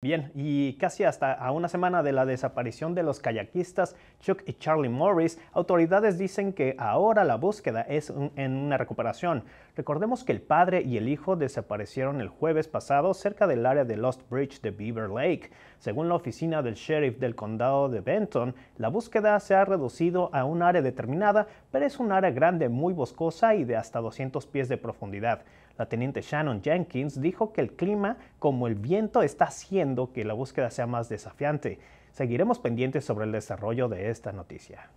Bien, y casi hasta a una semana de la desaparición de los kayakistas Chuck y Charlie Morris, autoridades dicen que ahora la búsqueda es en una recuperación. Recordemos que el padre y el hijo desaparecieron el jueves pasado cerca del área de Lost Bridge de Beaver Lake. Según la oficina del sheriff del condado de Benton, la búsqueda se ha reducido a un área determinada, pero es un área grande muy boscosa y de hasta 200 pies de profundidad. La teniente Shannon Jenkins dijo que el clima, como el viento, está haciendo que la búsqueda sea más desafiante. Seguiremos pendientes sobre el desarrollo de esta noticia.